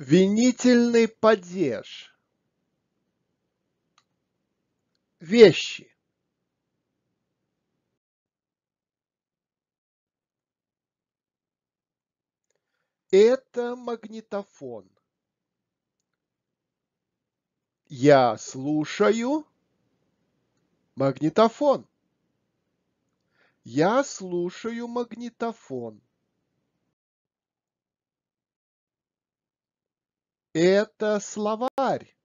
Винительный падеж. Вещи. Это магнитофон. Я слушаю магнитофон. Я слушаю магнитофон. Это словарь.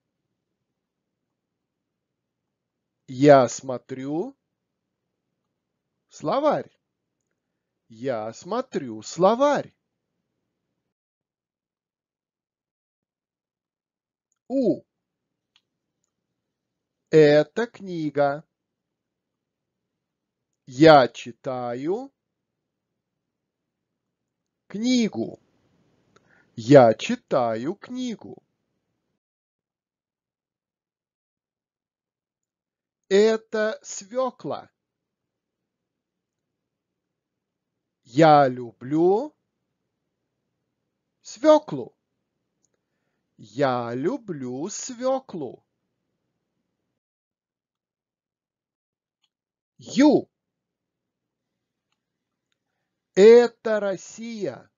Я смотрю словарь. Я смотрю словарь. У. Это книга. Я читаю книгу. Я читаю книгу. Это свекла. Я люблю свеклу. Я люблю свеклу. Ю. Это Россия.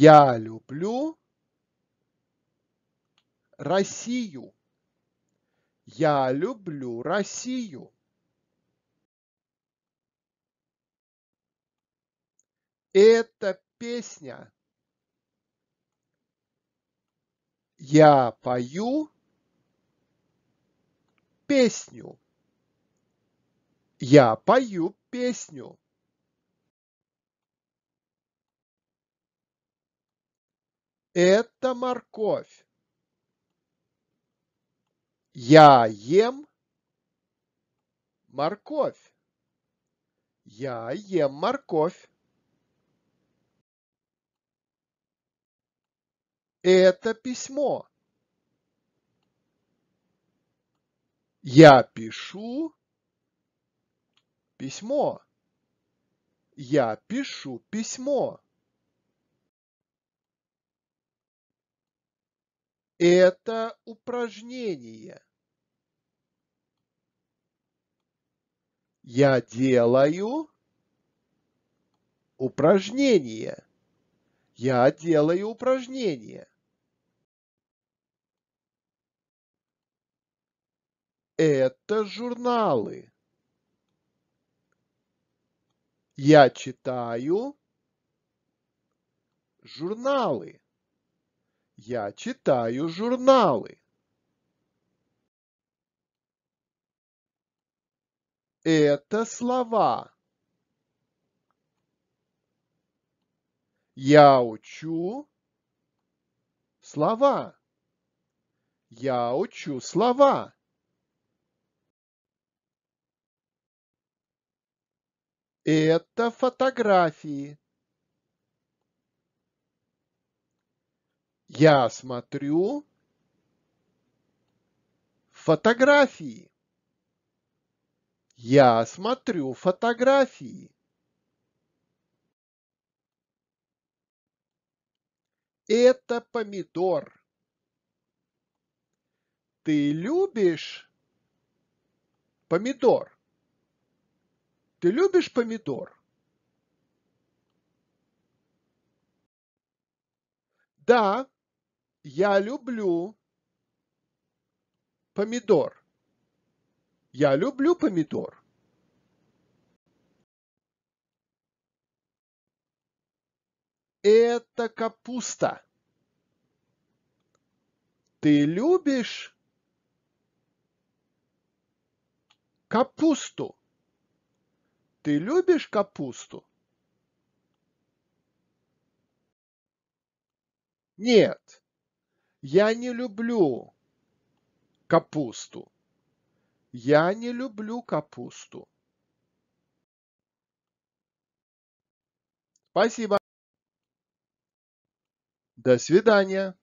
Я люблю Россию. Я люблю Россию. Это песня. Я пою песню. Я пою песню. Это морковь. Я ем морковь. Я ем морковь. Это письмо. Я пишу письмо. Я пишу письмо. Это упражнение. Я делаю упражнение. Я делаю упражнение. Это журналы. Я читаю журналы. Я читаю журналы. Это слова. Я учу слова. Я учу слова. Это фотографии. Я смотрю фотографии. Я смотрю фотографии. Это помидор. Ты любишь помидор? Ты любишь помидор? Да, я люблю помидор. Я люблю помидор. Это капуста. Ты любишь капусту? Ты любишь капусту? Нет, я не люблю капусту. Я не люблю капусту. Спасибо. До свидания.